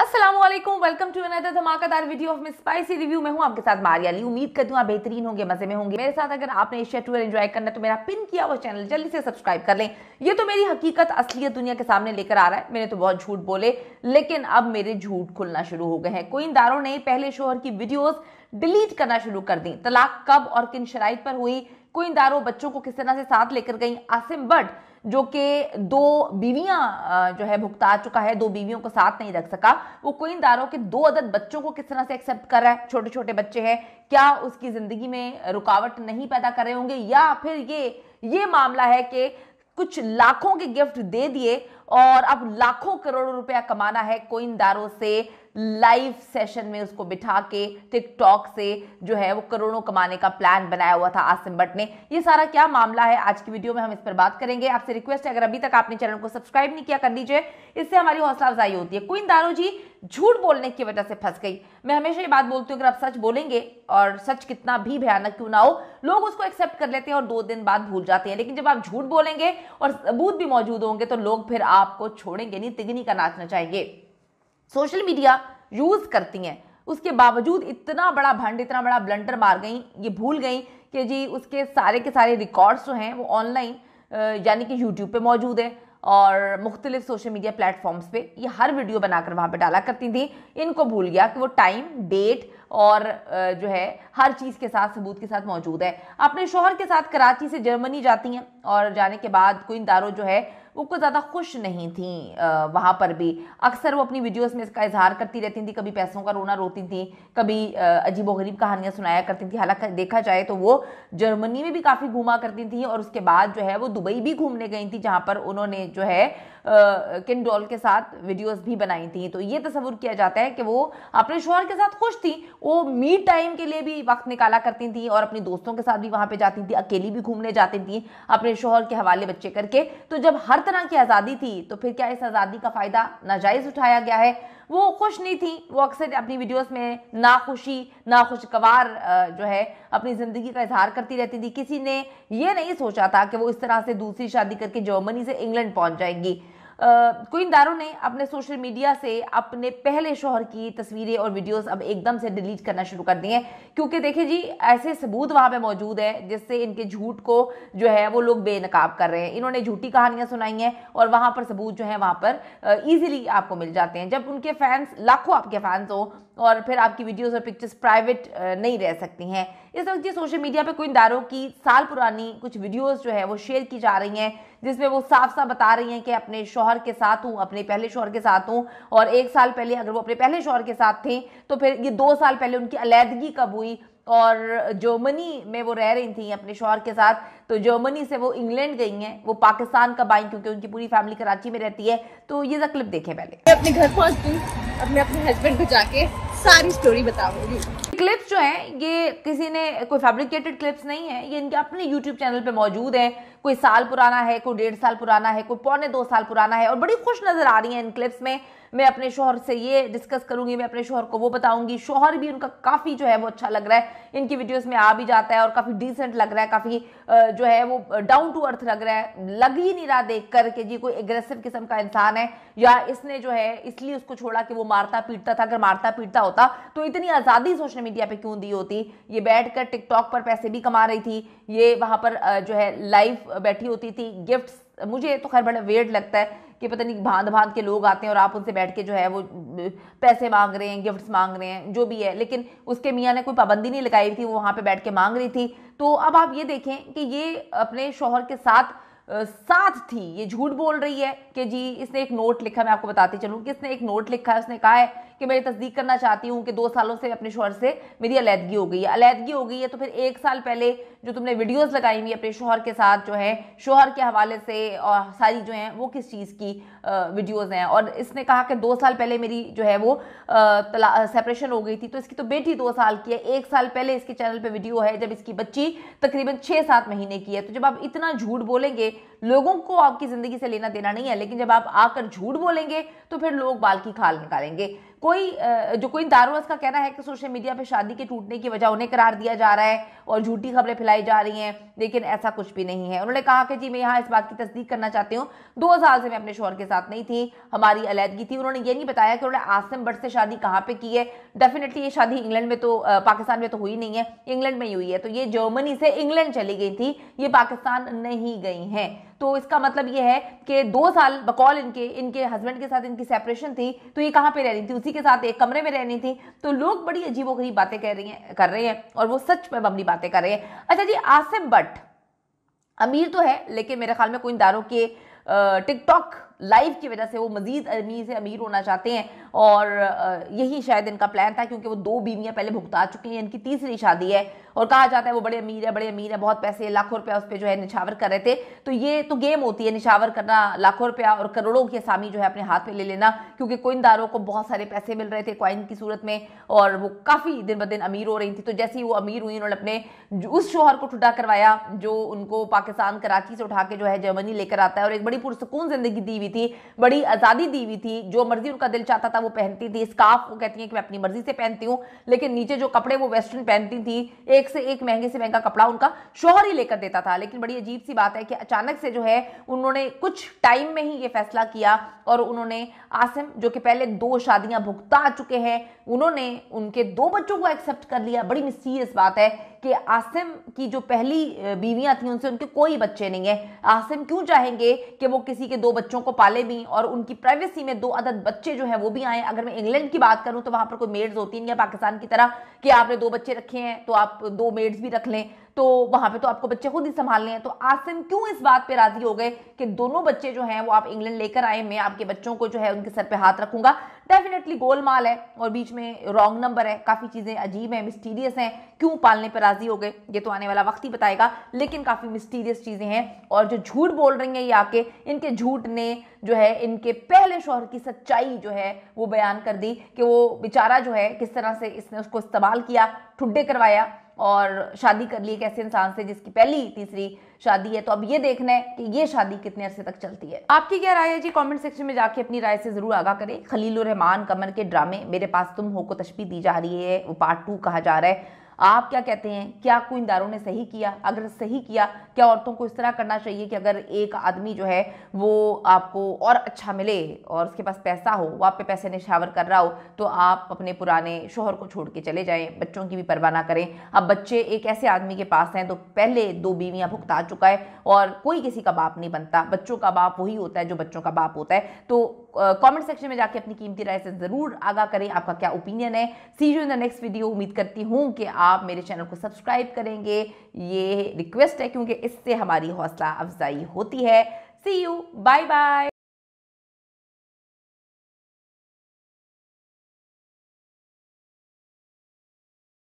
Aslam welcome to another धमाकेदार video of मैं spicy review मैं हूँ आपके साथ मारिया ली उम्मीद करती हूँ आप बेहतरीन होंगे मजे में होंगे मेरे साथ अगर आपने एशिया टूर एंजॉय करना तो मेरा पिन किया हुआ चैनल जल्दी से सब्सक्राइब कर लें ये तो मेरी हकीकत असलियत दुनिया के सामने लेकर आ रहा है मैंने तो बहुत झूठ बोले लेकिन अब मेरे झूठ खुलना शुरू हो गए हैं कोई कोइंदारों ने पहले शोहर की वीडियोज़ डिलीट करना शुरू कर दी तलाक कब और किन शराइ पर हुई दारों बच्चों को किस तरह से साथ लेकर गई आसिम बट जो कि दो बीवियां जो है भुगता चुका है दो बीवियों को साथ नहीं रख सका वो दारों के दो अदद बच्चों को किस तरह से एक्सेप्ट कर रहा है छोटे छोटे बच्चे हैं क्या उसकी ज़िंदगी में रुकावट नहीं पैदा कर रहे होंगे या फिर ये ये मामला है कि कुछ लाखों के गिफ्ट दे दिए और अब लाखों करोड़ों रुपया कमाना है कोइंदारों से लाइव सेशन में उसको बिठा के टिकटॉक से जो है वो करोड़ों कमाने का प्लान बनाया हुआ था आसिम भट्ट ने ये सारा क्या मामला है आज की वीडियो में हम इस पर बात करेंगे आपसे रिक्वेस्ट है अगर अभी तक आपने चैनल को सब्सक्राइब नहीं किया कर लीजिए इससे हमारी हौसला अफजाई होती है कोई दारो जी झूठ बोलने की वजह से फंस गई मैं हमेशा ये बात बोलती हूँ अगर आप सच बोलेंगे और सच कितना भी भयानक क्यों ना हो लोग उसको एक्सेप्ट कर लेते हैं और दो दिन बाद भूल जाते हैं लेकिन जब आप झूठ बोलेंगे और सबूत भी मौजूद होंगे तो लोग फिर आपको छोड़ेंगे नहीं तिगनी का नाचना चाहिए सोशल मीडिया यूज़ करती हैं उसके बावजूद इतना बड़ा भंड इतना बड़ा ब्लंडर मार गई ये भूल गई कि जी उसके सारे के सारे रिकॉर्ड्स जो हैं वो ऑनलाइन यानी कि यूट्यूब पे मौजूद है और मुख्तलिफ सोशल मीडिया प्लेटफॉर्म्स पे ये हर वीडियो बनाकर वहाँ पे डाला करती थी इनको भूल गया कि वो टाइम डेट और जो है हर चीज़ के साथ सबूत के साथ मौजूद है अपने शोहर के साथ कराची से जर्मनी जाती हैं और जाने के बाद कोई दारो जो है वो कुछ ज़्यादा खुश नहीं थी वहाँ पर भी अक्सर वो अपनी वीडियोस में इसका इजहार करती रहती थी कभी पैसों का रोना रोती थी कभी अजीबोगरीब कहानियाँ सुनाया करती थी हालांकि देखा जाए तो वो जर्मनी में भी काफ़ी घूमा करती थी और उसके बाद जो है वो दुबई भी घूमने गई थी जहाँ पर उन्होंने जो है किन डॉल के साथ वीडियोस भी बनाई थी तो ये तस्वुर किया जाता है कि वो अपने शोहर के साथ खुश थी वो मी टाइम के लिए भी वक्त निकाला करती थी और अपने दोस्तों के साथ भी वहाँ पर जाती थी अकेली भी घूमने जाती थी अपने शोहर के हवाले बच्चे करके तो जब हर तरह की आज़ादी थी तो फिर क्या इस आज़ादी का फ़ायदा नाजायज़ उठाया गया है वो खुश नहीं थी वो अक्सर अपनी वीडियोस में नाखुशी नाखुशगवार जो है अपनी ज़िंदगी का इजहार करती रहती थी किसी ने ये नहीं सोचा था कि वो इस तरह से दूसरी शादी करके जर्मनी से इंग्लैंड पहुंच जाएंगी क्वीन दारो ने अपने सोशल मीडिया से अपने पहले शोहर की तस्वीरें और वीडियोस अब एकदम से डिलीट करना शुरू कर दिए हैं क्योंकि देखिए जी ऐसे सबूत वहाँ पे मौजूद है जिससे इनके झूठ को जो है वो लोग बेनकाब कर रहे हैं इन्होंने झूठी कहानियाँ सुनाई हैं और वहाँ पर सबूत जो है वहाँ पर ईजिली आपको मिल जाते हैं जब उनके फैंस लाखों आपके फैंस हो और फिर आपकी वीडियोज़ और पिक्चर्स प्राइवेट नहीं रह सकती हैं इस वक्त ये सोशल मीडिया पर कोई दारों की साल पुरानी कुछ वीडियोज़ जो है वो शेयर की जा रही हैं जिसमें वो साफ साफ बता रही हैं कि अपने शोहर के साथ हूँ अपने पहले शोहर के साथ हूँ और एक साल पहले अगर वो अपने पहले शोहर के साथ थे तो फिर ये दो साल पहले उनकी अलीहदगी कब हुई और जर्मनी में वो रह रही थी अपने शोहर के साथ तो जर्मनी से वो इंग्लैंड गई हैं वो पाकिस्तान कब आई क्योंकि उनकी पूरी फैमिली कराची में रहती है तो ये क्लिप देखें पहले मैं अपने घर पहुंचती हूँ अब मैं अपने हस्बैंड को जाके सारी स्टोरी बताऊंगी क्लिप्स जो हैं ये किसी ने कोई फैब्रिकेटेड क्लिप्स नहीं है ये इनके अपने यूट्यूब चैनल पे मौजूद हैं कोई साल पुराना है कोई डेढ़ साल पुराना है कोई पौने दो साल पुराना है और बड़ी खुश नज़र आ रही है इन क्लिप्स में मैं अपने शोहर से ये डिस्कस करूंगी मैं अपने शोहर को वो बताऊंगी शोहर भी उनका काफ़ी जो है वो अच्छा लग रहा है इनकी वीडियोस में आ भी जाता है और काफ़ी डिसेंट लग रहा है काफ़ी जो है वो डाउन टू अर्थ लग रहा है लग ही नहीं रहा देख कर के जी कोई एग्रेसिव किस्म का इंसान है या इसने जो है इसलिए उसको छोड़ा कि वो मारता पीटता था अगर मारता पीटता होता तो इतनी आज़ादी सोशल मीडिया पर क्यों दी होती ये बैठ कर टिकटॉक पर पैसे भी कमा रही थी ये वहां पर जो है लाइव बैठी होती थी गिफ्ट्स मुझे तो खैर बड़ा वेट लगता है कि पता नहीं भांत भांत के लोग आते हैं और आप उनसे बैठ के जो है वो पैसे मांग रहे हैं गिफ्ट्स मांग रहे हैं जो भी है लेकिन उसके मियाँ ने कोई पाबंदी नहीं लगाई थी वो वहाँ पर बैठ के मांग रही थी तो अब आप ये देखें कि ये अपने शोहर के साथ साथ थी ये झूठ बोल रही है कि जी इसने एक नोट लिखा मैं आपको बताती चलूँ कि इसने एक नोट लिखा है उसने कहा है कि मैं तस्दीक करना चाहती हूँ कि दो सालों से अपने शोहर से मेरी अलीदगी हो गई है अलीदगी हो गई है तो फिर एक साल पहले जो तुमने वीडियोज़ लगाई हुई अपने शोहर के साथ जो है शोहर के हवाले से और सारी जो है वो किस चीज़ की वीडियोज़ हैं और इसने कहा कि दो साल पहले मेरी जो है वो सेपरेशन हो गई थी तो इसकी तो बेटी दो साल की है एक साल पहले इसके चैनल पर वीडियो है जब इसकी बच्ची तकरीबन छः सात महीने की है तो जब आप इतना झूठ बोलेंगे लोगों को आपकी ज़िंदगी से लेना देना नहीं है लेकिन जब आप आकर झूठ बोलेंगे तो फिर लोग बाल की खाल निकालेंगे कोई जो कोई दारोस का कहना है कि सोशल मीडिया पर शादी के टूटने की वजह उन्हें करार दिया जा रहा है और झूठी खबरें फैलाई जा रही हैं लेकिन ऐसा कुछ भी नहीं है उन्होंने कहा कि जी मैं यहाँ इस बात की तस्दीक करना चाहती हूँ दो साल से मैं अपने शोहर के साथ नहीं थी हमारी अलहदगी थी उन्होंने ये नहीं बताया कि उन्होंने आसम बट से शादी कहाँ पर की है डेफिनेटली ये शादी इंग्लैंड में तो पाकिस्तान में तो हुई नहीं है इंग्लैंड में ही हुई है तो ये जर्मनी से इंग्लैंड चली गई थी ये पाकिस्तान नहीं गई हैं तो इसका मतलब ये है कि दो साल बकौल इनके इनके हस्बैंड के साथ इनकी सेपरेशन थी तो ये कहाँ पे रहनी थी उसी के साथ एक कमरे में रहनी थी तो लोग बड़ी अजीबोगरीब बातें कह रही हैं कर रहे हैं और वो सच में बमनी बातें कर रहे हैं अच्छा जी आसिम बट अमीर तो है लेकिन मेरे ख्याल में कोई दारों के टिकटॉक लाइफ की वजह से वो मज़ीद अमीर से अमीर होना चाहते हैं और यही शायद इनका प्लान था क्योंकि वो दो बीवियाँ पहले भुगता चुके हैं इनकी तीसरी शादी है और कहा जाता है वो बड़े अमीर है बड़े अमीर है बहुत पैसे लाखों रुपया उस पर जो है निछावर कर रहे थे तो ये तो गेम होती है निछावर करना लाखों रुपया और करोड़ों की आसामी जो है अपने हाथ में ले लेना क्योंकि कोइनदारों को बहुत सारे पैसे मिल रहे थे क्वाइन की सूरत में और वो काफ़ी दिन ब दिन अमीर हो रही थी तो जैसे ही वो अमीर हुई उन्होंने अपने उस शोहर को ठुटा करवाया जो उनको पाकिस्तान कराची से उठा के जो है जर्मनी लेकर आता है और एक बड़ी पुरसकून ज़िंदगी दी हुई थी बड़ी आज़ादी दी हुई थी जो मर्जी उनका दिल चाहता था वो पहनती थी स्काफ वो कहती हैं कि मैं अपनी मर्जी से पहनती हूँ लेकिन नीचे जो कपड़े वो वेस्टर्न पहनती थी एक से एक महंगे से महंगा कपड़ा उनका शोहर ही लेकर देता था लेकिन बड़ी अजीब सी बात है कि अचानक से जो है उन्होंने कुछ टाइम में ही ये फैसला किया और उन्होंने आसिम जो कि पहले दो शादियां भुगता चुके हैं उन्होंने उनके दो बच्चों को एक्सेप्ट कर लिया बड़ी मिस्टीरियस बात है कि आसिम की जो पहली बीवियां थी उनसे उनके कोई बच्चे नहीं है आसिम क्यों चाहेंगे कि वो किसी के दो बच्चों को पाले भी और उनकी प्राइवेसी में दो अदद बच्चे जो है वो भी आए अगर मैं इंग्लैंड की बात करूं तो वहां पर कोई मेड्स होती नहीं है पाकिस्तान की तरह कि आपने दो बच्चे रखे हैं तो आप दो मेड्स भी रख लें तो वहां पे तो आपको बच्चे खुद ही संभालने हैं तो आसिम क्यों इस बात पे राजी हो गए कि दोनों बच्चे जो हैं वो आप इंग्लैंड लेकर आए मैं आपके बच्चों को जो है उनके सर पे हाथ रखूंगा डेफिनेटली गोलमाल है और बीच में रॉन्ग नंबर है काफ़ी चीज़ें अजीब हैं मिस्टीरियस हैं क्यों पालने पर राजी हो गए ये तो आने वाला वक्त ही बताएगा लेकिन काफ़ी मिस्टीरियस चीज़ें हैं और जो झूठ बोल रही हैं ये आके इनके झूठ ने जो है इनके पहले शोहर की सच्चाई जो है वो बयान कर दी कि वो बेचारा जो है किस तरह से इसने उसको इस्तेमाल किया ठुड्डे करवाया और शादी कर ली एक ऐसे इंसान से जिसकी पहली तीसरी शादी है तो अब ये देखना है कि ये शादी कितने अरसे तक चलती है आपकी क्या राय है जी कमेंट सेक्शन में जाके अपनी राय से ज़रूर आगा करें खलील रहमान कमर के ड्रामे मेरे पास तुम हो को तशबी दी जा रही है वो पार्ट टू कहा जा रहा है आप क्या कहते हैं क्या कुंदारों ने सही किया अगर सही किया क्या औरतों को इस तरह करना चाहिए कि अगर एक आदमी जो है वो आपको और अच्छा मिले और उसके पास पैसा हो वो आप पे पैसे निशावर कर रहा हो तो आप अपने पुराने शोहर को छोड़ के चले जाएं बच्चों की भी परवाह ना करें अब बच्चे एक ऐसे आदमी के पास हैं तो पहले दो बीवियाँ भुगता चुका है और कोई किसी का बाप नहीं बनता बच्चों का बाप वही होता है जो बच्चों का बाप होता है तो कमेंट सेक्शन में जाके अपनी कीमती राय से ज़रूर आगा करें आपका क्या ओपिनियन है see you in the next video उम्मीद करती हूँ कि आप मेरे चैनल को सब्सक्राइब करेंगे ये रिक्वेस्ट है क्योंकि इससे हमारी हौसला अफजाई होती है सी यू बाय बाय